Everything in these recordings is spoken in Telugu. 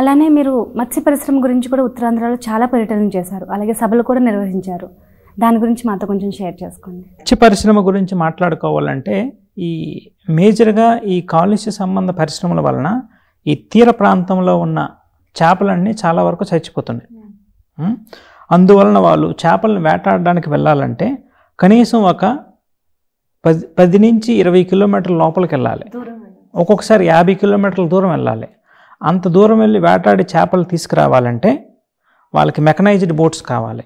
అలానే మీరు మత్స్య పరిశ్రమ గురించి కూడా ఉత్తరాంధ్రలో చాలా పర్యటన చేశారు అలాగే సభలు కూడా నిర్వహించారు దాని గురించి మాతో కొంచెం షేర్ చేసుకోండి మత్స్య పరిశ్రమ గురించి మాట్లాడుకోవాలంటే ఈ మేజర్గా ఈ కాలుష్య సంబంధ పరిశ్రమల వలన ఈ తీర ప్రాంతంలో ఉన్న చేపలన్నీ చాలా వరకు చచ్చిపోతున్నాయి hmm. అందువలన వాళ్ళు చేపలను వేటాడడానికి వెళ్ళాలంటే కనీసం ఒక పది పది నుంచి ఇరవై కిలోమీటర్ల లోపలికి వెళ్ళాలి ఒక్కొక్కసారి యాభై కిలోమీటర్ల దూరం వెళ్ళాలి అంత దూరం వెళ్ళి వేటాడి చేపలు తీసుకురావాలంటే వాళ్ళకి మెకనైజ్డ్ బోట్స్ కావాలి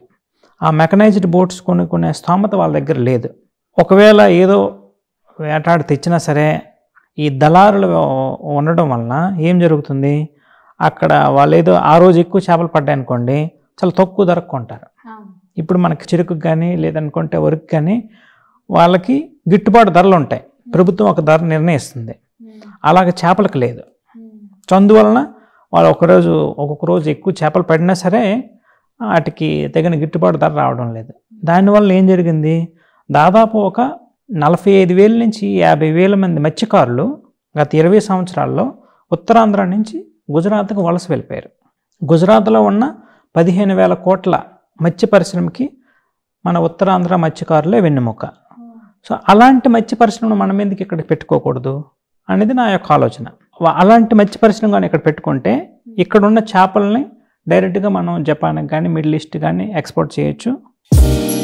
ఆ మెకనైజ్డ్ బోట్స్ కొనుక్కునే స్తోమత వాళ్ళ దగ్గర లేదు ఒకవేళ ఏదో వేటాడి తెచ్చినా సరే ఈ దళారులు ఉండడం వలన ఏం జరుగుతుంది అక్కడ వాళ్ళు ఏదో ఆ రోజు ఎక్కువ చేపలు పడ్డాయనుకోండి చాలా తక్కువ ధరకు కొంటారు ఇప్పుడు మనకి చెరుకు కానీ లేదనుకుంటే వరకు కానీ వాళ్ళకి గిట్టుబాటు ధరలు ఉంటాయి ప్రభుత్వం ఒక ధర నిర్ణయిస్తుంది అలాగే చేపలకు లేదు సో అందువలన వాళ్ళు ఒకరోజు ఒక్కొక్క రోజు ఎక్కువ చేపలు పడినా సరే వాటికి తగిన గిట్టుబాటు ధర రావడం లేదు దానివల్ల ఏం జరిగింది దాదాపు ఒక నలభై ఐదు వేల నుంచి యాభై వేల మంది మత్స్యకారులు గత ఇరవై సంవత్సరాల్లో ఉత్తరాంధ్ర నుంచి గుజరాత్కు వలస వెళ్ళిపోయారు గుజరాత్లో ఉన్న పదిహేను వేల కోట్ల మత్స్య పరిశ్రమకి మన ఉత్తరాంధ్ర మత్స్యకారులే వెన్నెముక సో అలాంటి మత్స్య పరిశ్రమను మనం ఎందుకు ఇక్కడ పెట్టుకోకూడదు అనేది నా యొక్క ఆలోచన అలాంటి మత్స్య పరిశ్రమ కానీ ఇక్కడ పెట్టుకుంటే ఇక్కడ ఉన్న చేపల్ని డైరెక్ట్గా మనం జపాన్కి కానీ మిడిల్ ఈస్ట్ కానీ ఎక్స్పోర్ట్ చేయొచ్చు